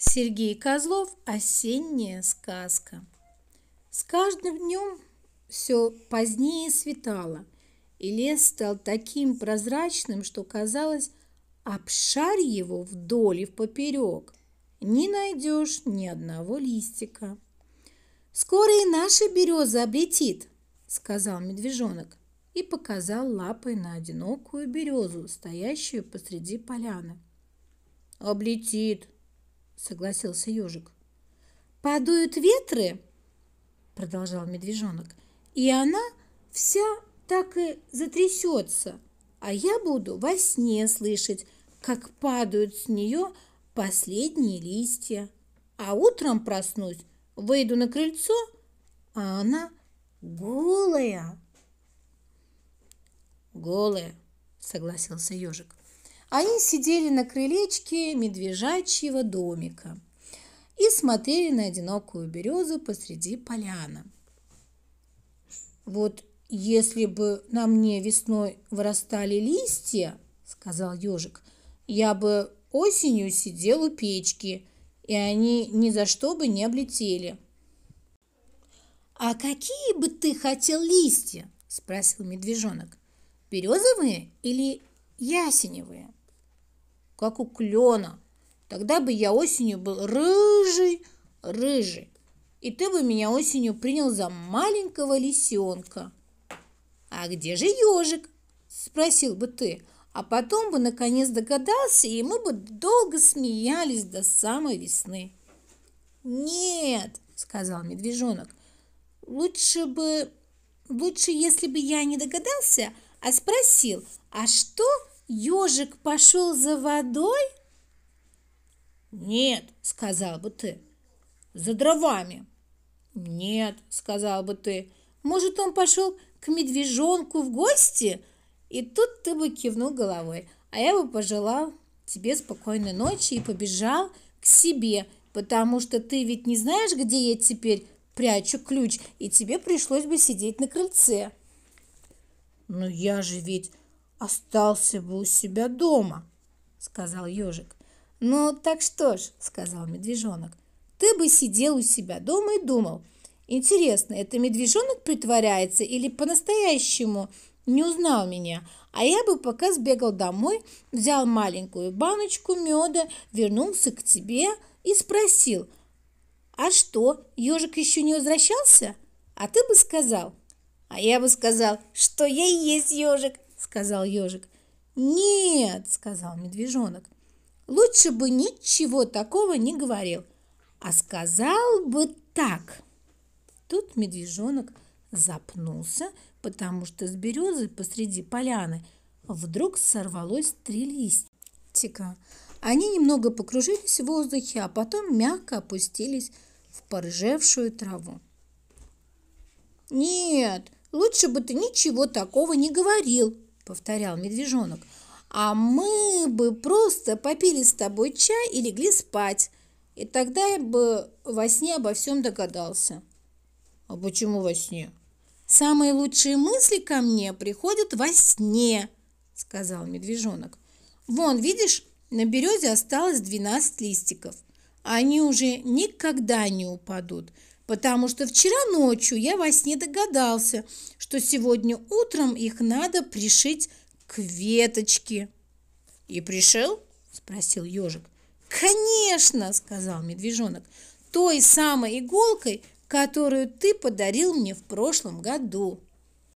Сергей Козлов «Осенняя сказка». С каждым днем все позднее светало, и лес стал таким прозрачным, что казалось, обшарь его вдоль и поперек, Не найдешь ни одного листика. «Скоро и наша береза облетит», — сказал медвежонок и показал лапой на одинокую березу, стоящую посреди поляны. «Облетит», согласился ежик. Подуют ветры, продолжал медвежонок, и она вся так и затрясется, а я буду во сне слышать, как падают с нее последние листья. А утром проснусь, выйду на крыльцо, а она голая. Голая, согласился ежик. Они сидели на крылечке медвежачьего домика и смотрели на одинокую березу посреди поляна. «Вот если бы на мне весной вырастали листья, — сказал ежик, — я бы осенью сидел у печки, и они ни за что бы не облетели». «А какие бы ты хотел листья?» – спросил медвежонок. «Березовые или ясеневые?» как у клена. Тогда бы я осенью был рыжий, рыжий. И ты бы меня осенью принял за маленького лисенка. А где же ежик? Спросил бы ты. А потом бы наконец догадался, и мы бы долго смеялись до самой весны. Нет, сказал медвежонок. Лучше бы, лучше, если бы я не догадался, а спросил, а что ежик пошел за водой? Нет, сказал бы ты. За дровами. Нет, сказал бы ты. Может, он пошел к медвежонку в гости? И тут ты бы кивнул головой, а я бы пожелал тебе спокойной ночи и побежал к себе, потому что ты ведь не знаешь, где я теперь прячу ключ, и тебе пришлось бы сидеть на крыльце. Но ну, я же ведь остался бы у себя дома, сказал ежик. Ну так что ж, сказал медвежонок, ты бы сидел у себя дома и думал, интересно, это медвежонок притворяется или по-настоящему не узнал меня, а я бы пока сбегал домой, взял маленькую баночку меда, вернулся к тебе и спросил, а что, ежик еще не возвращался? А ты бы сказал, а я бы сказал, что я и есть ежик, — сказал ежик. «Нет!» — сказал медвежонок. «Лучше бы ничего такого не говорил, а сказал бы так». Тут медвежонок запнулся, потому что с березы посреди поляны вдруг сорвалось три листика. Они немного покружились в воздухе, а потом мягко опустились в поржевшую траву. «Нет, лучше бы ты ничего такого не говорил», повторял медвежонок. А мы бы просто попили с тобой чай и легли спать. И тогда я бы во сне обо всем догадался. А почему во сне? Самые лучшие мысли ко мне приходят во сне, сказал медвежонок. Вон, видишь, на березе осталось 12 листиков. Они уже никогда не упадут потому что вчера ночью я во сне догадался, что сегодня утром их надо пришить к веточке. И пришил? спросил ежик. Конечно, сказал медвежонок, той самой иголкой, которую ты подарил мне в прошлом году.